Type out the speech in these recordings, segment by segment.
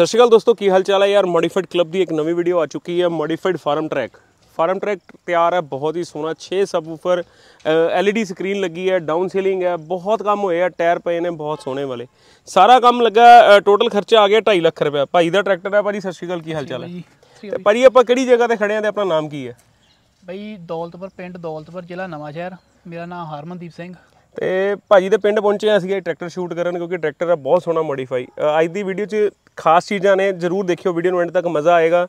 सत श्रीकाल दोस्तों की हाल चाल है यार मॉडिफाइड क्लब की एक नवी वीडियो आ चुकी है modified farm track farm track ਤਿਆਰ ਹੈ ਬਹੁਤ ਹੀ ਸੋਹਣਾ 6 ਸਬਵੂਫਰ ਐਲਈਡੀ ਸਕਰੀਨ ਲੱਗੀ ਹੈ ਡਾਊਨ ਸੀਲਿੰਗ ਹੈ ਬਹੁਤ ਕੰਮ ਹੋਇਆ ਟਾਇਰ ਪਏ ਨੇ ਬਹੁਤ ਸੋਹਣੇ ਵਾਲੇ ਸਾਰਾ ਕੰਮ ਲੱਗਾ ਟੋਟਲ ਖਰਚਾ ਆ ਗਿਆ 2.5 ਲੱਖ ਰੁਪਏ ਭਾਈ ਦਾ ਟਰੈਕਟਰ ਹੈ ਭਾਈ ਸਤਿ ਸ਼੍ਰੀ ਅਕਾਲ ਕੀ ਹਾਲ ਚਾਲ ਹੈ ਤੇ ਭਾਈ ਆਪਾਂ ਕਿਹੜੀ ਜਗ੍ਹਾ ਤੇ ਖੜੇ ਆਂ ਤੇ ਆਪਣਾ ਨਾਮ ਕੀ ਹੈ ਭਾਈ ਦੌਲਤਪੁਰ ਪਿੰਡ ਦੌਲਤਪੁਰ ਜ਼ਿਲ੍ਹਾ ਨਵਾਂ ਸ਼ਹਿਰ ਮੇਰਾ ਨਾਮ ਹਰਮਨਦੀਪ ਸਿੰਘ ਤੇ ਭਾਜੀ ਦੇ ਪਿੰਡ ਪਹੁੰਚੇ ਆ ਅਸੀਂ ਟਰੈਕਟਰ ਸ਼ੂਟ ਕਰਨ ਕਿਉਂਕਿ ਟਰੈਕਟਰ ਆ ਬਹੁਤ ਸੋਹਣਾ ਮੋਡੀਫਾਈ ਅੱਜ ਦੀ ਵੀਡੀਓ 'ਚ ਖਾਸ ਚੀਜ਼ਾਂ ਨੇ ਜਰੂਰ ਦੇਖਿਓ ਵੀਡੀਓ ਨੂੰ ਐਂਡ ਤੱਕ ਮਜ਼ਾ ਆਏਗਾ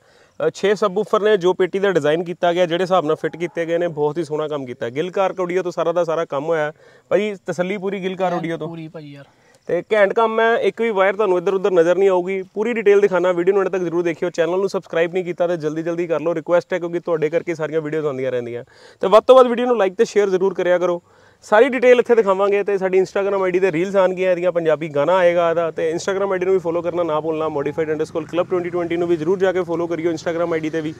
6 ਸਬਵੂਫਰ ਨੇ ਜੋ ਪੇਟੀ ਦਾ ਡਿਜ਼ਾਈਨ ਕੀਤਾ ਗਿਆ ਜਿਹੜੇ ਹਿਸਾਬ ਨਾਲ ਫਿੱਟ ਕੀਤੇ ਗਏ ਨੇ ਬਹੁਤ ਹੀ ਸੋਹਣਾ ਕੰਮ ਕੀਤਾ ਗਿਲਕਾਰ ਕਾਰ ਤੋਂ ਸਾਰਾ ਦਾ ਸਾਰਾ ਕੰਮ ਹੋਇਆ ਭਾਈ ਤਸੱਲੀ ਪੂਰੀ ਗਿਲਕਾਰ ਕਾਰ ਤੋਂ ਪੂਰੀ ਭਾਈ ਯਾਰ ਤੇ ਘੈਂਟ ਕੰਮ ਹੈ ਇੱਕ ਵੀ ਵਾਇਰ ਤੁਹਾਨੂੰ ਇੱਧਰ ਉੱਧਰ ਨਜ਼ਰ ਨਹੀਂ ਆਊਗੀ ਪੂਰੀ ਡਿਟੇਲ ਦਿਖਾਣਾ ਵੀਡੀਓ ਨੂੰ ਅੰਤ ਤੱਕ ਜ਼ਰੂਰ ਦੇਖਿਓ ਚੈਨਲ ਨੂੰ ਸਬਸਕ੍ਰਾਈਬ ਨਹੀਂ ਕੀਤਾ ਤਾਂ ਜਲਦੀ ਜਲਦੀ ਕਰ ਲਓ ਰਿਕੁਐਸਟ ਹੈ ਕਿਉਂਕਿ ਤੁਹਾਡੇ ਕਰਕੇ ਸਾਰੀਆਂ ਵੀਡੀਓਜ਼ ਆਉਂਦੀਆਂ ਰਹਿੰਦੀਆਂ ਤੇ ਵੱਧ ਤੋਂ ਵੱਧ ਵੀਡੀਓ ਨੂੰ ਲਾਈਕ ਤੇ ਸ਼ੇਅਰ ਜ਼ਰੂਰ ਕਰਿਆ ਕਰੋ ਸਾਰੀ ਡਿਟੇਲ ਇੱਥੇ ਦਿਖਾਵਾਂਗੇ ਤੇ ਸਾਡੀ ਇੰਸਟਾਗ੍ਰam ਆਈਡੀ ਤੇ ਰੀਲਸ ਆਣ ਗਿਆ ਇਹਦੀਆਂ ਪੰਜਾਬੀ ਗਾਣਾ ਆਏਗਾ ਇਹਦਾ ਤੇ ਇੰਸਟਾਗ੍ਰam ਆਈਡੀ ਨੂੰ ਵੀ ਫੋਲੋ ਕਰਨਾ ਨਾ ਭੁੱਲਣਾ modified_club2020 ਨੂੰ ਵੀ ਜ਼ਰੂਰ ਜਾ ਕੇ ਫੋਲੋ ਕਰਿਓ ਇੰਸਟਾਗ੍ਰam ਆਈਡੀ ਤੇ ਵੀ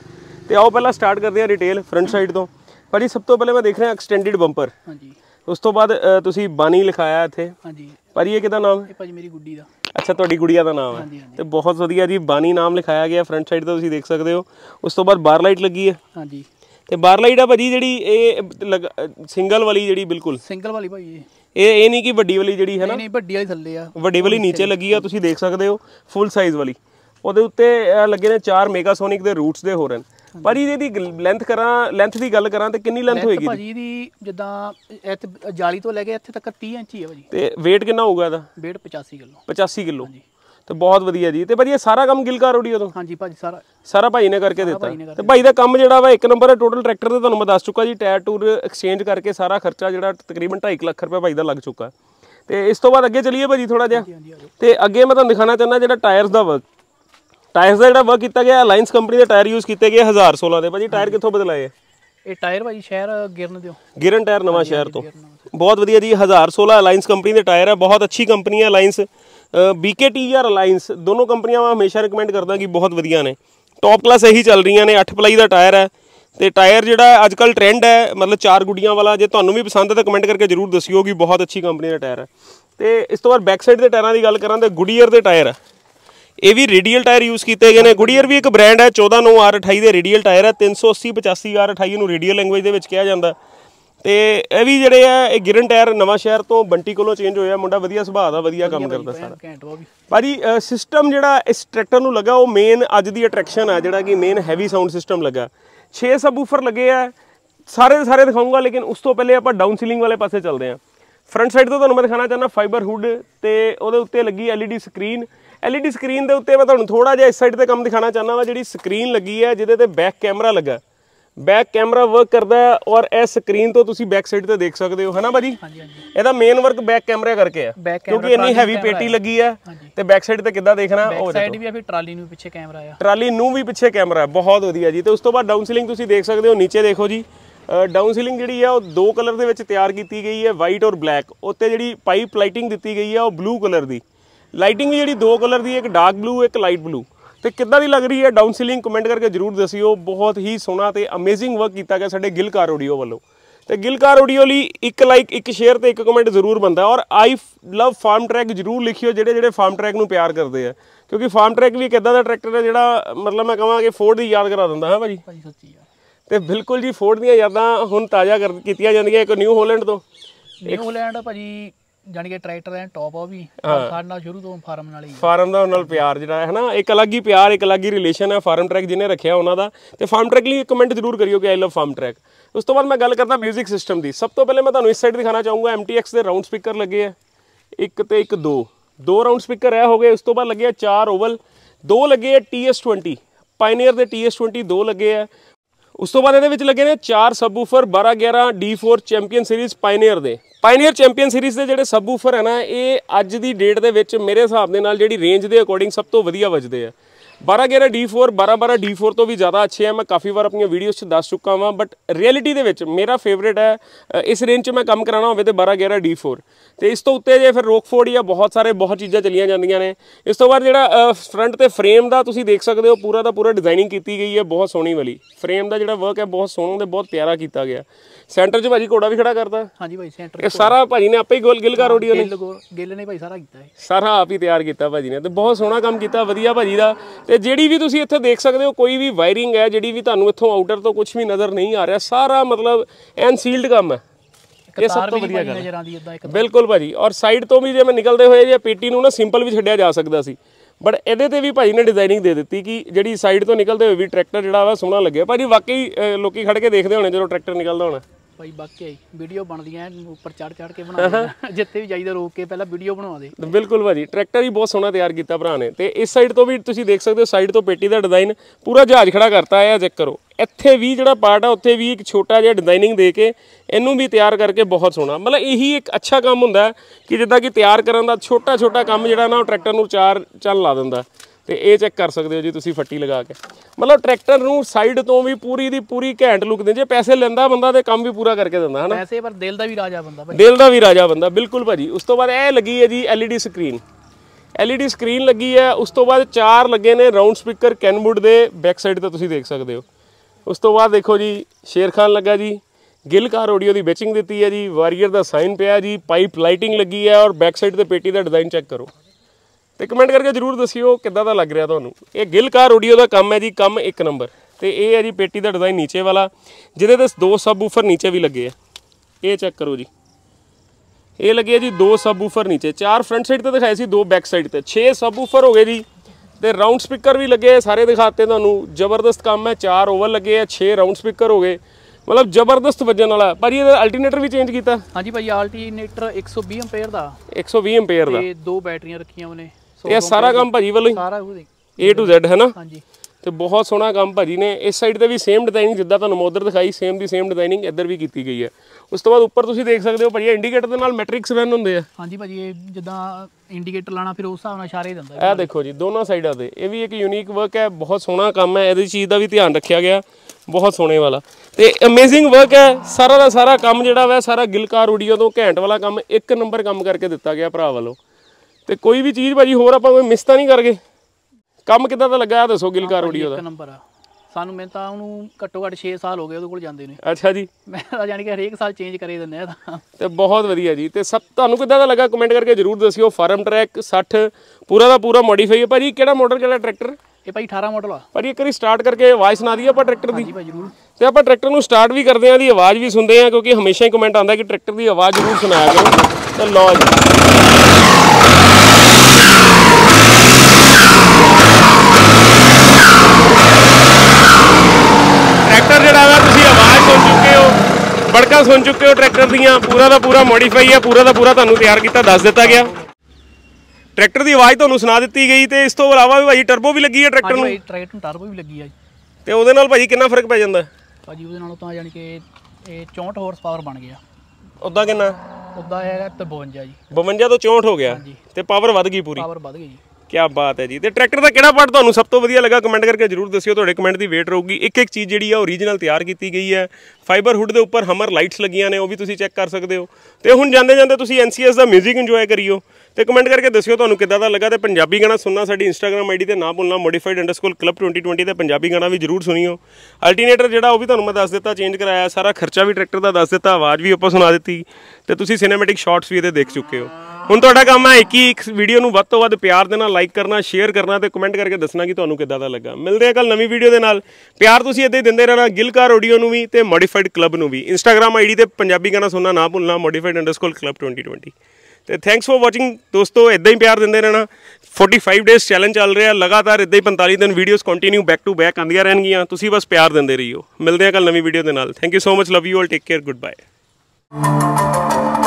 ਤੇ ਆਓ ਪਹਿਲਾਂ ਸਟਾਰਟ ਕਰਦੇ ਹਾਂ ਡਿਟੇਲ ਫਰੰਟ ਸਾਈਡ ਤੋਂ ਭਾਜੀ ਸਭ ਤੋਂ ਪਹਿਲੇ ਮੈਂ ਦੇਖ ਰਿਹਾ ਐਕਸਟੈਂਡਡ ਬੰਪਰ ਹਾਂਜੀ ਉਸ ਤੋਂ ਬਾਅਦ ਤੁਸੀਂ ਬਾਨੀ ਲਿਖਾਇਆ ਇੱਥੇ ਹਾਂਜੀ ਭਾਜੀ ਇਹ ਕਿਹਦਾ ਨਾਮ ਹੈ ਇਹ ਭਾਜੀ ਮੇਰੀ ਗੁੱਡੀ ਦਾ ਅੱਛਾ ਤੁਹਾਡੀ ਗੁੜੀਆ ਦਾ ਨਾਮ ਹੈ ਤੇ ਬਹੁਤ ਵਧੀਆ ਜੀ ਬਾਨੀ ਨਾਮ ਲਿਖਾਇਆ ਗਿਆ ਫਰੰਟ ਸਾਈਡ ਤੇ ਤੁਸੀਂ ਦੇਖ ਸਕਦੇ ਹੋ ਉਸ ਤੋਂ ਬਾਅਦ ਬਾਰ ਲਾਈਟ ਲੱਗੀ ਹੈ ਹਾਂਜੀ ਤੇ ਲਾਈਟ ਆ ਭਾਜੀ ਜਿਹੜੀ ਇਹ ਸਿੰਗਲ ਵਾਲੀ ਜਿਹੜੀ ਬਿਲਕੁਲ ਸਿੰਗਲ ਵਾਲੀ ਭਾਜੀ ਇਹ ਇਹ ਨਹੀਂ ਕਿ ਵੱਡੀ ਵਾਲੀ ਜਿਹੜੀ ਹੈ ਨਾ ਨਹੀਂ ਵੱਡੀ ਵਾਲੀ ਥੱਲੇ ਆ ਵੱਡੀ ਵਾਲੀ ਨੀਚੇ ਲੱਗੀ ਆ ਤੁਸੀਂ ਦੇਖ ਸਕਦੇ ਹੋ ਫੁੱਲ ਸਾਈਜ਼ ਵਾਲੀ ਉਹਦੇ ਉੱਤੇ ਲੱਗੇ ਨੇ 4 ਮੈਗਾਸੋਨਿਕ ਦੇ ਰੂਟਸ ਦੇ ਹੋਰਨ ਪਰ ਇਹਦੀ ਲੈਂਥ ਕਰਾਂ ਲੈਂਥ ਦੀ ਗੱਲ ਕਰਾਂ ਤੇ ਕਿੰਨੀ ਲੈਂਥ ਹੋਏਗੀ ਭਾਜੀ ਦੀ ਜਿੱਦਾਂ ਇੱਥੇ ਜਾਲੀ ਤੋਂ ਲੈ ਕੇ ਇੱਥੇ ਤੱਕ 30 ਇੰਚ ਹੀ ਹੈ ਭਾਜੀ ਤੇ weight ਕਿੰਨਾ ਹੋਊਗਾ ਇਹਦਾ weight 85 ਕਿਲੋ 85 ਕਿਲੋ ਤੇ ਬਹੁਤ ਵਧੀਆ ਜੀ ਤੇ ਭਾਜੀ ਇਹ ਸਾਰਾ ਕੰਮ ਗਿਲਕਾਰ ਉਡੀਓ ਤੋਂ ਹਾਂਜੀ ਭਾਜੀ ਸਾਰਾ ਸਾਰਾ ਭਾਈ ਨੇ ਕਰਕੇ ਦਿੱਤਾ ਤੇ ਭਾਈ ਦਾ ਕੰਮ ਜਿਹੜਾ ਵਾ ਇੱਕ ਨੰਬਰ ਹੈ ਟੋਟਲ ਟਰੈਕਟਰ ਤੇ ਤੁਹਾਨੂੰ ਮੈਂ ਦੱਸ ਚੁੱਕਾ ਜੀ ਟਾਇਰ ਟੂਰ ਐਕਸਚੇਂਜ ਕਰਕੇ ਸਾਰਾ ਖਰਚਾ ਜਿਹੜਾ ਤਕਰੀਬਨ 2.5 ਲੱਖ ਰੁਪਏ ਭਾਈ ਦਾ ਲੱਗ ਚੁੱਕਾ ਤੇ ਇਸ ਤੋਂ ਬਾਅਦ ਅੱਗੇ ਚਲੀਏ ਭਾਜੀ ਥੋੜਾ ਜਿਹਾ ਤੇ ਅੱਗੇ ਮੈਂ ਤੁਹਾਨੂੰ ਦਿਖਾਣਾ ਚਾਹੁੰਦਾ ਜਿਹੜਾ ਟਾਇਰਸ ਦਾ ਵਰਕ ਟਾਇਰਸ ਦਾ ਜਿਹੜਾ ਵਰਕ ਕੀਤਾ ਗਿਆ ਅਲਾਈਅੰਸ ਕੰਪਨੀ ਦੇ ਟਾਇਰ ਯੂਜ਼ ਕੀਤੇ ਗਏ 1016 ਦੇ ਭਾਜੀ ਟਾਇਰ ਕਿੱਥੋਂ ਬਦਲਾਏ ਇਹ ਟਾਇਰ ਭਾਜੀ ਸ਼ਹਿਰ ਗਿਰਨ ਦਿਓ ਗਿਰਨ ਟਾਇਰ ਨਵਾਂ ਸ਼ਹਿਰ ਤੋਂ ਬਹੁਤ ਵਧੀਆ ਜੀ 1016 ਅਲਾਈਅੰਸ ਕੰਪਨੀ ਦੇ ਟਾਇਰ ਹੈ ਬਹੁਤ ਅੱਛੀ ਕੰਪਨੀ ਹੈ ਅਲਾਈਅੰਸ ਬੀਕੇਟੀ ਜਾਂ ਰਿਲਾਇੰਸ ਦੋਨੋਂ ਕੰਪਨੀਆਂ ਮੈਂ ਹਮੇਸ਼ਾ ਰეკਮੈਂਡ ਕਰਦਾ ਕਿ ਬਹੁਤ ਵਧੀਆ ਨੇ ਟੌਪ ਕਲਾਸ ਇਹੀ ਚੱਲ ਰਹੀਆਂ ਨੇ 8 ਪਲਾਈ ਦਾ ਟਾਇਰ ਹੈ ਤੇ ਟਾਇਰ ਜਿਹੜਾ ਅੱਜ ਕੱਲ ਟ੍ਰੈਂਡ ਹੈ ਮਤਲਬ ਚਾਰ ਗੁੱਡੀਆਂ ਵਾਲਾ ਜੇ ਤੁਹਾਨੂੰ ਵੀ ਪਸੰਦ ਹੈ ਤਾਂ ਕਮੈਂਟ ਕਰਕੇ ਜ਼ਰੂਰ ਦੱਸਿਓ ਕਿ ਬਹੁਤ ਅੱਛੀ ਕੰਪਨੀ ਦਾ ਟਾਇਰ ਹੈ ਤੇ ਇਸ ਤੋਂ ਬਾਅਦ ਬੈਕ ਸਾਈਡ ਦੇ ਟਾਇਰਾਂ ਦੀ ਗੱਲ ਕਰਾਂ ਤਾਂ ਗੁੱਡੀਅਰ ਦੇ ਟਾਇਰ ਹੈ ਇਹ ਵੀ ਰੇਡੀਅਲ ਟਾਇਰ ਯੂਜ਼ ਕੀਤੇ ਗਏ ਨੇ ਗੁੱਡੀਅਰ ਵੀ ਇੱਕ ਬ੍ਰਾਂਡ ਹੈ 14 9 ਦੇ ਰੇਡੀਅਲ ਟਾਇਰ ਹੈ 380 85 ਨੂੰ ਰੇਡੀਅਲ ਲੈਂਗੁਏਜ ਦੇ ਵਿੱਚ ਕਿਹਾ ਜਾਂਦਾ ਤੇ ਇਹ ਵੀ ਜਿਹੜੇ ਆ ਇਹ ਗਿਰਨ ਟਾਇਰ ਨਵਾਂ ਸ਼ਹਿਰ ਤੋਂ ਬੰਟੀ ਕੋਲੋਂ ਚੇਂਜ ਹੋਇਆ ਮੁੰਡਾ ਵਧੀਆ ਸੁਭਾਅ ਦਾ ਵਧੀਆ ਕੰਮ ਕਰਦਾ ਸਾਰਾ ਭਾਜੀ ਸਿਸਟਮ ਜਿਹੜਾ ਇਸ ਟਰੈਕਟਰ ਨੂੰ ਲੱਗਾ ਉਹ ਮੇਨ ਅੱਜ ਦੀ ਅਟਰੈਕਸ਼ਨ ਆ ਜਿਹੜਾ ਕਿ ਮੇਨ ਹੈਵੀ ਸਾਊਂਡ ਸਿਸਟਮ ਲੱਗਾ 6 ਸਬਵੂਫਰ ਲੱਗੇ ਆ ਸਾਰੇ ਦੇ ਸਾਰੇ ਦਿਖਾਉਂਗਾ ਲੇਕਿਨ ਉਸ ਤੋਂ ਪਹਿਲੇ ਆਪਾਂ ਡਾਊਨ ਸੀਲਿੰਗ ਵਾਲੇ ਪਾਸੇ ਚੱਲਦੇ ਆ ਫਰੰਟ ਸਾਈਡ ਤੋਂ ਤੁਹਾਨੂੰ ਮੈਂ ਦਿਖਾਣਾ ਚਾਹੁੰਦਾ ਫਾਈਬਰ ਹੁੱਡ ਤੇ ਉਹਦੇ ਉੱਤੇ ਲੱਗੀ LED ਸਕਰੀਨ LED ਸਕਰੀਨ ਦੇ ਉੱਤੇ ਮੈਂ ਤੁਹਾਨੂੰ ਥੋੜਾ ਜਿਹਾ ਇਸ ਸਾਈਡ ਤੇ ਕੰਮ ਦਿਖਾਣਾ ਚਾਹੁੰਦਾ ਵਾ ਜਿਹੜੀ ਸਕਰੀਨ ਲੱਗੀ ਆ ਜਿਹਦੇ ਤੇ ਬੈਕ ਕੈਮਰਾ ਲੱਗਾ ਬੈਕ ਕੈਮਰਾ ਵਰਕ ਕਰਦਾ ਹੈ ਔਰ ਇਹ ਸਕਰੀਨ ਤੋਂ ਤੁਸੀਂ ਬੈਕ ਸਾਈਡ ਤੇ ਦੇਖ ਸਕਦੇ ਹੋ ਹਨਾ ਭਾਜੀ ਇਹਦਾ ਮੇਨ ਵਰਕ ਬੈਕ ਕੈਮਰਾ ਕਰਕੇ ਆ ਕਿਉਂਕਿ ਇੰਨੀ ਹੈਵੀ ਪੇਟੀ ਲੱਗੀ ਆ ਤੇ ਬੈਕ ਸਾਈਡ ਤੇ ਕਿੱਦਾਂ ਦੇਖਣਾ ਉਹ ਸਾਈਡ ਵੀ ਆ ਫਿਰ ਟਰਾਲੀ ਨੂੰ ਪਿੱਛੇ ਕੈਮਰਾ ਆ ਟਰਾਲੀ ਨੂੰ ਵੀ ਪਿੱਛੇ ਕੈਮਰਾ ਬਹੁਤ ਵਧੀਆ ਜੀ ਤੇ ਉਸ ਤੋਂ ਬਾਅਦ ਡਾਊਨ ਸੀਲਿੰਗ ਤੁਸੀਂ ਦੇਖ ਸਕਦੇ ਹੋ ਨੀਚੇ ਦੇਖੋ ਜੀ ਡਾਊਨ ਸੀਲਿੰਗ ਜਿਹੜੀ ਆ ਉਹ ਦੋ ਕਲਰ ਦੇ ਵਿੱਚ ਤਿਆਰ ਕੀਤੀ ਗਈ ਹੈ ਵਾਈਟ ਔਰ ਬਲੈਕ ਉੱਤੇ ਜਿਹੜੀ ਪਾਈਪ ਲਾਈਟਿੰਗ ਦਿੱਤੀ ਗਈ ਆ ਉਹ ਬਲੂ ਕਲਰ ਦੀ ਲਾਈਟਿੰਗ ਵੀ ਜਿਹੜੀ ਦੋ ਕਲਰ ਦੀ ਇੱਕ ਡਾਰਕ ਬਲੂ ਇੱਕ ਲਾਈਟ ਬਲੂ ਤੇ ਕਿੱਦਾਂ ਦੀ ਲੱਗ ਰਹੀ ਹੈ ਡਾਊਨ ਸੀਲਿੰਗ ਕਮੈਂਟ ਕਰਕੇ ਜਰੂਰ ਦੱਸਿਓ ਬਹੁਤ ਹੀ ਸੋਹਣਾ ਤੇ ਅਮੇਜ਼ਿੰਗ ਵਰਕ ਕੀਤਾ ਗਿਆ ਸਾਡੇ ਗਿਲ ਕਾਰ ਆਡੀਓ ਵੱਲੋਂ ਤੇ ਗਿਲ ਕਾਰ ਆਡੀਓ ਲਈ ਇੱਕ ਲਾਈਕ ਇੱਕ ਸ਼ੇਅਰ ਤੇ ਇੱਕ ਕਮੈਂਟ ਜ਼ਰੂਰ ਬੰਦਾ ਔਰ ਆਈ ਲਵ ਫਾਰਮ ਟਰੈਕ ਜ਼ਰੂਰ ਲਿਖਿਓ ਜਿਹੜੇ ਜਿਹੜੇ ਫਾਰਮ ਟਰੈਕ ਨੂੰ ਪਿਆਰ ਕਰਦੇ ਆ ਕਿਉਂਕਿ ਫਾਰਮ ਟਰੈਕ ਵੀ ਇੱਕ ਇਦਾਂ ਦਾ ਟਰੈਕਟਰ ਹੈ ਜਿਹੜਾ ਮਤਲਬ ਮੈਂ ਕਹਾਂ ਕਿ ਫੋਰਡ ਦੀ ਯਾਦ ਕਰਾ ਦਿੰਦਾ ਹੈ ਭਾਜੀ ਭਾਜੀ ਸੱਚੀ ਆ ਤੇ ਬਿਲਕੁਲ ਜੀ ਫੋਰਡ ਦੀਆਂ ਯਾਦਾਂ ਹੁਣ ਤਾਜ਼ਾ ਕੀਤੀਆਂ ਜਾਂਦੀਆਂ ਇੱਕ ਨਿਊ ਹੋਲੈਂਡ ਤੋਂ ਨਿਊ ਹੋਲੈਂਡ ਭਾਜੀ ਜਾਨੀ ਕਿ ਟਰੈਕਟਰ ਐ ਟੌਪ ਉਹ ਵੀ ਸਾਡੇ ਨਾਲ ਸ਼ੁਰੂ ਤੋਂ ਫਾਰਮ ਨਾਲ ਹੀ ਫਾਰਮ ਦਾ ਉਹਨਾਂ ਨਾਲ ਪਿਆਰ ਜਿਹੜਾ ਹੈ ਹਨਾ ਇੱਕ ਅਲੱਗ ਹੀ ਪਿਆਰ ਇੱਕ ਅਲੱਗ ਹੀ ਰਿਲੇਸ਼ਨ ਹੈ ਫਾਰਮ ਟਰੈਕ ਜਿਹਨੇ ਰੱਖਿਆ ਉਹਨਾਂ ਦਾ ਤੇ ਫਾਰਮ ਟਰੈਕ ਲਈ ਕਮੈਂਟ ਜ਼ਰੂਰ ਕਰਿਓ ਕਿ ਆਈ ਲਵ ਫਾਰਮ ਟਰੈਕ ਉਸ ਤੋਂ ਬਾਅਦ ਮੈਂ ਗੱਲ ਕਰਦਾ 뮤직 ਸਿਸਟਮ ਦੀ ਸਭ ਤੋਂ ਪਹਿਲੇ ਮੈਂ ਤੁਹਾਨੂੰ ਇਸ ਸਾਈਡ ਦਿਖਾਣਾ ਚਾਹੂੰਗਾ MTX ਦੇ ਰਾਉਂਡ ਸਪੀਕਰ ਲੱਗੇ ਆ ਇੱਕ ਤੇ ਇੱਕ ਦੋ ਦੋ ਰਾਉਂਡ ਸਪੀਕਰ ਐ ਹੋ ਗਏ ਉਸ ਤੋਂ ਬਾਅਦ ਲੱਗੇ ਆ ਚਾਰ ਓਵਲ ਦੋ ਲੱਗੇ ਆ TS20 ਪਾਇਨੀਅਰ ਦੇ TS20 ਦੋ ਲੱਗੇ ਆ ਉਸ ਤੋਂ ਬਾਅਦ ਇਹਦੇ ਵਿੱਚ ਲੱਗੇ ਨੇ 4 subwoofer 12 11 D4 champion series Pioneer ਦੇ ਪਾਇਨੀਅਰ ਚੈਂਪੀਅਨ ਸੀਰੀਜ਼ ਦੇ ਜਿਹੜੇ ਸਬਵੂਫਰ ਹੈ ਨਾ ਇਹ ਅੱਜ ਦੀ ਡੇਟ ਦੇ ਵਿੱਚ ਮੇਰੇ ਹਿਸਾਬ ਦੇ ਨਾਲ ਜਿਹੜੀ ਰੇਂਜ ਦੇ ਅਕੋਰਡਿੰਗ ਸਭ ਤੋਂ ਵਧੀਆ ਵੱਜਦੇ ਆ 1211 D4 1212 D4 ਤੋਂ ਵੀ ਜ਼ਿਆਦਾ ਅੱਛੇ ਆ ਮੈਂ ਕਾਫੀ ਵਾਰ ਆਪਣੀਆਂ ਵੀਡੀਓਜ਼ 'ਚ ਦੱਸ ਚੁੱਕਾ ਹਾਂ ਬਟ ਰਿਐਲਿਟੀ ਦੇ ਵਿੱਚ ਮੇਰਾ ਫੇਵਰੇਟ ਹੈ ਇਸ ਰੇਂਜ 'ਚ ਮੈਂ ਕੰਮ ਕਰਾਣਾ ਹੋਵੇ ਤੇ 1211 D4 ਤੇ ਇਸ ਤੋਂ ਉੱਤੇ ਜੇ ਫਿਰ ਰੋਕਫੋਰਡ ਜਾਂ ਬਹੁਤ ਸਾਰੇ ਬਹੁਤ ਚੀਜ਼ਾਂ ਚਲੀਆਂ ਜਾਂਦੀਆਂ ਨੇ ਇਸ ਤੋਂ ਬਾਅਦ ਜਿਹੜਾ ਫਰੰਟ ਤੇ ਫਰੇਮ ਦਾ ਤੁਸੀਂ ਦੇਖ ਸਕਦੇ ਹੋ ਪੂਰਾ ਦਾ ਪੂਰਾ ਡਿਜ਼ਾਈਨਿੰਗ ਕੀਤੀ ਗਈ ਹੈ ਬਹੁਤ ਸੋਹਣੀ ਵਾਲੀ ਫਰੇਮ ਦਾ ਜਿਹੜਾ ਵਰਕ ਹੈ ਬਹੁਤ ਸੋਹਣਾ ਤੇ ਬਹੁਤ ਪਿਆਰਾ ਕੀਤਾ ਗਿਆ ਸੈਂਟਰ 'ਚ ਭਾਜੀ ਘੋੜਾ ਵੀ ਖੜਾ ਕਰਦਾ ਹਾਂਜੀ ਭਾਈ ਸੈਂਟਰ ਇਹ ਸਾਰਾ ਭਾਜੀ ਨੇ ਆਪੇ ਹੀ ਗਿਲ ਗਿਲ ਕਰ ਓਡੀਓ ਨੇ ਗਿਲ ਨੇ ਭਾਈ ਸਾਰਾ ਕੀਤਾ ਹੈ ਸਾਰਾ ਆਪ ਹੀ ਤਿਆਰ ਕੀਤਾ ਭਾਜੀ ਨੇ ਤੇ ਬਹੁਤ ਸੋਹਣਾ ਕੰਮ ਕੀਤਾ ਵਧੀਆ ਭਾਜੀ ਦਾ ਤੇ ਜਿਹੜੀ ਵੀ ਤੁਸੀਂ ਇੱਥੇ ਦੇਖ ਸਕਦੇ ਹੋ ਕੋਈ ਵੀ ਵਾਇਰਿੰਗ ਹੈ ਜਿਹੜੀ ਵੀ ਤੁਹਾਨੂੰ ਇੱਥੋਂ ਆਊਟਰ ਤੋਂ ਕੁਝ ਵੀ ਨਜ਼ਰ ਨਹੀਂ ਆ ਰਿਹਾ ਸਾਰਾ ਮਤਲਬ ਐਨ ਸੀਲਡ ਕੰਮ ਹੈ ਇਹ ਸਭ ਤੋਂ ਵਧੀਆ ਗੱਲ ਨਜ਼ਰ ਆਂਦੀ ਇਦਾਂ ਇੱਕ ਬਿਲਕੁਲ ਭਾਜੀ ਔਰ ਸਾਈਡ ਤੋਂ ਵੀ ਜੇ ਮੈਂ ਨਿਕਲਦੇ ਹੋਏ ਜੇ ਪੀਟੀ ਨੂੰ ਨਾ ਸਿੰਪਲ ਵੀ ਛੱਡਿਆ ਜਾ ਸਕਦਾ ਸੀ ਬਟ ਇਹਦੇ ਤੇ ਵੀ ਭਾਜੀ ਨੇ ਡਿਜ਼ਾਈਨਿੰਗ ਦੇ ਦਿੱਤੀ ਕਿ ਜਿਹੜੀ ਸਾਈਡ ਤੋਂ ਨਿਕਲਦੇ ਹੋਏ ਵੀ ਟਰੈਕਟਰ ਜਿਹੜਾ ਵਾ ਸੋਹਣਾ ਲੱਗਿਆ ਭਾਜੀ ਵਾਕਈ ਲੋਕੀ ਖੜ ਕੇ ਦੇਖਦੇ ਹੋਣੇ ਜਦੋਂ ਟਰੈਕਟਰ ਨਿਕਲਦਾ ਹੋਣਾ ਭਾਈ ਬਾਕੀ ਵੀਡੀਓ ਬਣਦੀਆਂ ਉੱਪਰ ਚੜ ਚੜ ਕੇ ਬਣਾਉਂਦੇ ਜਿੱਥੇ ਵੀ ਜਾਈਦਾ ਰੋਕ ਕੇ ਪਹਿਲਾਂ ਵੀਡੀਓ ਦੇ ਬਿਲਕੁਲ ਭਾਜੀ ਟਰੈਕਟਰ ਹੀ ਬਹੁਤ ਸੋਹਣਾ ਤਿਆਰ ਕੀਤਾ ਭਰਾ ਨੇ ਤੇ ਇਸ ਸਾਈਡ ਤੋਂ ਵੀ ਤੁਸੀਂ ਦੇਖ ਸਕਦੇ ਹੋ ਸਾਈਡ ਤੋਂ ਪੇਟੀ ਦਾ ਡਿਜ਼ਾਈਨ ਪੂਰਾ ਜਹਾਜ਼ ਖੜਾ ਕਰਤਾ ਆਇਆ ਚੈੱਕ ਕਰੋ ਇੱਥੇ ਵੀ ਜਿਹੜਾ ਪਾਰਟ ਆ ਉੱਥੇ ਵੀ ਇੱਕ ਛੋਟਾ ਜਿਹਾ ਡਿਜ਼ਾਈਨਿੰਗ ਦੇ ਕੇ ਇਹਨੂੰ ਵੀ ਤਿਆਰ ਕਰਕੇ ਬਹੁਤ ਸੋਹਣਾ ਮਤਲਬ ਇਹੀ ਇੱਕ ਅੱਛਾ ਕੰਮ ਹੁੰਦਾ ਕਿ ਜਿੱਦਾਂ ਕਿ ਤਿਆਰ ਕਰਨ ਦਾ ਛੋਟਾ ਛੋਟਾ ਕੰਮ ਜਿਹੜਾ ਨਾ ਉਹ ਟਰੈਕਟਰ ਨੂੰ ਚਾਰ ਚੱਲ ਲਾ ਦਿੰਦਾ ਤੇ ਇਹ ਚੈੱਕ ਕਰ ਸਕਦੇ ਹੋ ਜੀ ਤੁਸੀਂ ਫੱਟੀ ਲਗਾ ਕੇ ਮਤਲਬ ਟਰੈਕਟਰ ਨੂੰ ਸਾਈਡ ਤੋਂ ਵੀ ਪੂਰੀ ਦੀ ਪੂਰੀ ਘੈਂਟ ਲੁੱਕ ਦਿੰਦੇ ਜੇ ਪੈਸੇ ਲੈਂਦਾ ਬੰਦਾ ਤੇ ਕੰਮ ਵੀ ਪੂਰਾ ਕਰਕੇ ਦਿੰਦਾ ਹਨਾ ਪੈਸੇ ਪਰ ਦਿਲ ਦਾ ਵੀ ਰਾਜਾ ਬੰਦਾ ਭਾਈ ਦਿਲ ਦਾ ਵੀ ਰਾਜਾ ਬੰਦਾ ਬਿਲਕੁਲ ਭਾਜੀ ਉਸ ਤੋਂ ਬਾਅਦ ਇਹ ਲੱਗੀ ਹੈ ਜੀ LED ਸਕਰੀਨ LED ਸਕਰੀਨ ਲੱਗੀ ਹੈ ਉਸ ਤੋਂ ਬਾਅਦ ਚਾਰ ਲੱਗੇ ਨੇ ਰਾਉਂਡ ਸਪੀਕਰ ਕੈਨਵੁੱਡ ਦੇ ਬੈਕ ਸਾਈਡ ਤੇ ਤੁਸੀਂ ਦੇਖ ਸਕਦੇ ਹੋ ਉਸ ਤੋਂ ਬਾਅਦ ਦੇਖੋ ਜੀ ਸ਼ੇਰ ਖਾਨ ਲੱਗਾ ਜੀ ਗਿਲਕਾਰ ਕਾਰ ਆਡੀਓ ਦੀ ਬੈਚਿੰਗ ਦਿੱਤੀ ਹੈ ਜੀ ਵਾਰੀਅਰ ਦਾ ਸਾਈਨ ਪਿਆ ਜੀ ਪਾਈਪ ਲਾਈਟਿੰਗ ਲੱਗੀ ਹੈ ਔਰ ਬੈਕ ਸਾਈਡ ਤੇ ਪੇਟੀ ਦਾ ਡਿਜ਼ਾਈਨ ਚੈੱਕ ਕਰੋ ਤੇ ਕਮੈਂਟ ਕਰਕੇ ਜਰੂਰ ਦੱਸਿਓ ਕਿੱਦਾਂ ਦਾ ਲੱਗ ਰਿਹਾ ਤੁਹਾਨੂੰ ਇਹ ਗਿਲਕਾਰ ਆਡੀਓ ਦਾ ਕੰਮ ਹੈ ਜੀ ਕੰਮ ਇੱਕ ਨੰਬਰ ਤੇ ਇਹ ਹੈ ਜੀ ਪੇਟੀ ਦਾ ਡਿਜ਼ਾਈਨ ਨੀਚੇ ਵਾਲਾ ਜਿਹਦੇ ਤੇ ਦੋ ਸਬ ਨੀਚੇ ਵੀ ਲੱਗੇ ਆ ਇਹ ਚੈੱਕ ਕਰੋ ਜੀ ਇਹ ਲੱਗੇ ਜੀ ਦੋ ਸਬ ਨੀਚੇ ਚਾਰ ਫਰੰਟ ਸਾਈਡ ਤੇ ਦਿਖਾਇਆ ਸੀ ਦੋ ਬੈਕ ਸਾਈਡ ਤੇ 6 ਸਬ ਹੋ ਗਏ ਜੀ ਤੇ ਰਾਉਂਡ ਸਪੀਕਰ ਵੀ ਲੱਗੇ ਆ ਸਾਰੇ ਦਿਖਾਤੇ ਤੁਹਾਨੂੰ ਜ਼ਬਰਦਸਤ ਕੰਮ ਹੈ ਚਾਰ ਓਵਰ ਲੱਗੇ ਆ 6 ਰਾਉਂਡ ਸਪੀਕਰ ਹੋ ਗਏ ਮਤਲਬ ਜ਼ਬਰਦਸਤ ਵੱਜਣ ਵਾਲਾ ਪਰ ਇਹਦਾ ਅਲਟਰਨੇਟਰ ਵੀ ਚੇਂਜ ਕੀਤਾ ਹਾਂਜੀ ਭਾਈ ਅਲਟਰਨੇਟਰ 120 ਐਂਪੀਅਰ ਦਾ 120 ਐਂਪੀਅਰ ਦਾ ਤੇ ਦੋ ਬੈਟਰੀਆਂ ਰੱਖੀਆਂ ਉਹਨੇ ਇਹ ਸਾਰਾ ਕੰਮ ਭਾਜੀ ਵੱਲੋਂ ਹੀ ਸਾਰਾ ਉਹ ਦੇਖ- A to Z ਹੈ ਨਾ ਹਾਂਜੀ ਤੇ ਬਹੁਤ ਸੋਹਣਾ ਕੰਮ ਭਾਜੀ ਨੇ ਇਸ ਸਾਈਡ ਤੇ ਵੀ ਸੇਮ ਡਿਜ਼ਾਈਨਿੰਗ ਜਿੱਦਾਂ ਤੁਹਾਨੂੰ ਮੋਦਰ ਦਿਖਾਈ ਸੇਮ ਦੀ ਸੇਮ ਡਿਜ਼ਾਈਨਿੰਗ ਇੱਧਰ ਵੀ ਕੀਤੀ ਗਈ ਹੈ ਉਸ ਤੋਂ ਬਾਅਦ ਉੱਪਰ ਤੁਸੀਂ ਦੇਖ ਸਕਦੇ ਹੋ ਭਾਜੀ ਇੰਡੀਕੇਟਰ ਦੇ ਨਾਲ ਮੈਟ੍ਰਿਕਸ ਵੈਨ ਹੁੰਦੇ ਆ ਹਾਂਜੀ ਭਾਜੀ ਇਹ ਜਿੱਦਾਂ ਇੰਡੀਕੇਟਰ ਲਾਣਾ ਫਿਰ ਉਸ ਹਿਸਾਬ ਨਾਲ ਇਸ਼ਾਰੇ ਦਿੰਦਾ ਇਹ ਦੇਖੋ ਜੀ ਦੋਨਾਂ ਸਾਈਡਾਂ ਤੇ ਇਹ ਵੀ ਇੱਕ ਯੂਨੀਕ ਵਰਕ ਹੈ ਬਹੁਤ ਸੋਹਣਾ ਕੰਮ ਹੈ ਇਹਦੀ ਚੀਜ਼ ਦਾ ਵੀ ਧਿਆਨ ਰੱਖਿਆ ਗਿਆ ਬਹੁਤ ਸੋਹਣੇ ਵਾਲਾ ਤੇ ਅਮੇਜ਼ਿੰਗ ਵਰਕ ਹੈ ਸਾਰਾ ਦਾ ਸਾਰਾ ਕੰਮ ਜਿਹੜਾ ਵਾ ਸਾਰਾ ਗਿਲਕਾਰ ਉਡੀਓ ਤੋਂ ਘੈਂਟ ਵਾਲਾ ਕੰਮ ਇੱਕ ਨੰਬਰ ਕੰਮ ਕਰਕੇ ਦਿੱਤਾ ਗਿਆ ਭਰਾ ਵੱਲੋਂ ਤੇ ਕੋਈ ਵੀ ਚੀਜ਼ ਭਾਜੀ ਹੋਰ ਆਪਾਂ ਕੋਈ ਮਿਸ ਤਾਂ ਨਹੀਂ ਕਰ ਗਏ ਕੰਮ ਕਿਦਾਂ ਦਾ ਲੱਗਾ ਦੱਸੋ ਗਿਲਕਾਰ ਵੀਡੀਓ ਦਾ ਇੱਕ ਨੰਬਰ ਆ ਸਾਨੂੰ ਮੈਂ ਤਾਂ ਉਹਨੂੰ ਘੱਟੋ ਘੱਟ 6 ਸਾਲ ਹੋ ਗਏ ਉਹਦੇ ਕੋਲ ਜਾਂਦੇ ਨੇ ਅੱਛਾ ਜੀ ਮੈਂ ਤਾਂ ਯਾਨੀ ਕਿ ਹਰੇਕ ਸਾਲ ਚੇਂਜ ਕਰੇ ਦਿੰਦੇ ਆ ਤਾਂ ਤੇ ਬਹੁਤ ਵਧੀਆ ਜੀ ਤੇ ਸਭ ਤੁਹਾਨੂੰ ਕਿਦਾਂ ਦਾ ਲੱਗਾ ਕਮੈਂਟ ਕਰਕੇ ਜਰੂਰ ਦੱਸਿਓ ਫਾਰਮ ਟਰੈਕ 60 ਪੂਰਾ ਦਾ ਪੂਰਾ ਮੋਡੀਫਾਈ ਹੈ ਭਾਜੀ ਕਿਹੜਾ ਮਾਡਲ ਕਿਹੜਾ ਟਰੈਕਟਰ ਇਹ ਭਾਈ 18 ਮਾਡਲ ਆ ਭਾਜੀ ਇੱਕ ਵਾਰੀ ਸਟਾਰਟ ਕਰਕੇ ਆਵਾਜ਼ ਸੁਣਾ ਦਈਏ ਆਪਾਂ ਟਰੈਕਟਰ ਦੀ ਤੇ ਆਪਾਂ ਟਰੈਕਟਰ ਨੂੰ ਸਟਾਰਟ ਵੀ ਕਰਦੇ ਆਂ ਦੀ ਆਵਾਜ਼ ਵੀ ਸੁਣਦੇ ਆਂ ਕਿਉਂਕਿ ਹਮੇਸ਼ਾ ਹੀ ਕਮੈਂਟ ਆਉਂਦਾ ਕਿ ਟਰੈਕਟਰ ਦੀ ਆਵਾਜ਼ ਜ਼ਰੂਰ ਸੁਣਾਇਆ ਕਰੋ ਤੇ ਲੋ ਜੀ ਬੜਕਾ ਸੁਣ ਚੁੱਕੇ ਹੋ ਟਰੈਕਟਰ ਦੀਆਂ ਪੂਰਾ ਦਾ ਪੂਰਾ ਮੋਡੀਫਾਈ ਹੈ ਪੂਰਾ ਦਾ ਪੂਰਾ ਤੁਹਾਨੂੰ ਤਿਆਰ ਕੀਤਾ ਦੱਸ ਦਿੱਤਾ ਗਿਆ ਟਰੈਕਟਰ ਦੀ ਆਵਾਜ਼ ਤੁਹਾਨੂੰ ਸੁਣਾ ਦਿੱਤੀ ਗਈ ਤੇ ਇਸ ਤੋਂ ਇਲਾਵਾ ਵੀ ਭਾਈ ਟਰਬੋ ਵੀ ਲੱਗੀ ਹੈ ਟਰੈਕਟਰ ਨੂੰ ਭਾਈ ਟਰੈਕਟਰ ਨੂੰ ਟਰਬੋ ਵੀ ਲੱਗੀ ਹੈ ਤੇ ਉਹਦੇ ਨਾਲ ਭਾਈ ਕਿੰਨਾ ਫਰਕ ਪੈ ਜਾਂਦਾ ਭਾਜੀ ਉਹਦੇ ਨਾਲੋਂ ਤਾਂ ਯਾਨੀ ਕਿ ਇਹ 64 ਹਾਰਸ ਪਾਵਰ ਬਣ ਗਿਆ ਉਦਾਂ ਕਿੰਨਾ ਉਦਾਂ ਹੈਗਾ 52 ਜੀ 52 ਤੋਂ 64 ਹੋ ਗਿਆ ਤੇ ਪਾਵਰ ਵੱਧ ਗਈ ਪੂਰੀ ਪਾਵਰ ਵੱਧ ਗਈ ਜੀ ਕੀ ਬਾਤ ਹੈ ਜੀ ਤੇ ਟਰੈਕਟਰ ਦਾ ਕਿਹੜਾ ਪਾਰਟ ਤੁਹਾਨੂੰ ਸਭ ਤੋਂ ਵਧੀਆ ਲੱਗਾ ਕਮੈਂਟ ਕਰਕੇ ਜਰੂਰ ਦੱਸਿਓ ਤੁਹਾਡੇ ਕਮੈਂਟ ਦੀ ਵੇਟ ਰਹੂਗੀ ਇੱਕ ਇੱਕ ਚੀਜ਼ ਜਿਹੜੀ ਆ ਓਰੀਜਨਲ ਤਿਆਰ ਕੀਤੀ ਗਈ ਹੈ ਫਾਈਬਰ ਹੁੱਡ ਦੇ ਉੱਪਰ ਹਮਰ ਲਾਈਟਸ ਲੱਗੀਆਂ ਨੇ ਉਹ ਵੀ ਤੁਸੀਂ ਚੈੱਕ ਕਰ ਸਕਦੇ ਹੋ ਤੇ ਹੁਣ ਜਾਂਦੇ ਜਾਂਦੇ ਤੁਸੀਂ ਐਨਸੀਐਸ ਦਾ 뮤직 ਇੰਜੋਏ ਕਰਿਓ ਤੇ ਕਮੈਂਟ ਕਰਕੇ ਦੱਸਿਓ ਤੁਹਾਨੂੰ ਕਿੱਦਾਂ ਦਾ ਲੱਗਾ ਤੇ ਪੰਜਾਬੀ ਗਾਣਾ ਸੁਣਨਾ ਸਾਡੀ ਇੰਸਟਾਗ੍ਰam ਆਈਡੀ ਤੇ ਨਾ ਭੁੱਲਣਾ modified_club2020 ਤੇ ਪੰਜਾਬੀ ਗਾਣਾ ਵੀ ਜਰੂਰ ਸੁਣਿਓ ਅਲਟੀਨੇਟਰ ਜਿਹੜਾ ਉਹ ਵੀ ਤੁਹਾਨੂੰ ਮੈਂ ਦੱਸ ਦਿੱਤਾ ਚੇਂਜ ਕਰਾਇਆ ਸਾਰਾ ਖਰਚਾ ਵੀ ਟਰੈਕਟਰ ਦਾ ਦੱਸ ਦਿੱਤਾ ਆਵਾਜ਼ ਵੀ ਆਪਾਂ ਸੁਣਾ ਦਿੱਤੀ ਤੇ ਤੁਸੀਂ ਸਿਨੇਮੈਟਿਕ ਸ਼ਾਟਸ ਵੀ ਇਹਦੇ ਦੇਖ ਚੁੱਕੇ ਹੋ ਹੁਣ ਤੁਹਾਡਾ ਕੰਮ ਹੈ ਇੱਕ ਹੀ ਇੱਕ ਵੀਡੀਓ ਨੂੰ ਵੱਧ ਤੋਂ ਵੱਧ ਪਿਆਰ ਦੇਣਾ ਲਾਈਕ ਕਰਨਾ ਸ਼ੇਅਰ ਕਰਨਾ ਤੇ ਕਮੈਂਟ ਕਰਕੇ ਦੱਸਣਾ ਕਿ ਤੁਹਾਨੂੰ ਕਿੱਦਾਂ ਦਾ ਲੱਗਾ ਮਿਲਦੇ ਆ ਕੱਲ ਨਵੀਂ ਵੀਡੀਓ ਦੇ ਨਾਲ ਪਿਆਰ ਤੁਸੀਂ ਇੱਦਾਂ ਹੀ ਦਿੰਦੇ ਰਹਿਣਾ ਗਿਲਕਾਰ ਆਡੀਓ ਨੂੰ ਵੀ ਤੇ ਮੋਡੀਫਾਈਡ ਕਲੱਬ ਨੂੰ ਵੀ ਇੰਸਟਾਗ੍ਰam ਆਈਡੀ ਤੇ ਪੰਜਾਬੀ ਗਾਣਾ ਸੁਣਨਾ ਨਾ ਭੁੱਲਣਾ modified_club2020 ਤੇ ਥੈਂਕਸ ਫॉर ਵਾਚਿੰਗ ਦੋਸਤੋ ਇਦਾਂ ਹੀ ਪਿਆਰ ਦਿੰਦੇ ਰਹਿਣਾ 45 ਡੇਸ ਚੈਲੰਜ ਚੱਲ ਰਿਹਾ ਲਗਾਤਾਰ ਇਦਾਂ ਹੀ 45 ਦਿਨ videos continue back to back ਆਂਦੀਆਂ ਰਹਿਣਗੀਆਂ ਤੁਸੀਂ ਬਸ ਪਿਆਰ ਦਿੰਦੇ ਰਹੀਓ ਮਿਲਦੇ ਆ ਕੱਲ ਨਵੀਂ ਵੀਡੀਓ ਦੇ ਨਾਲ thank you so much love you all take care good bye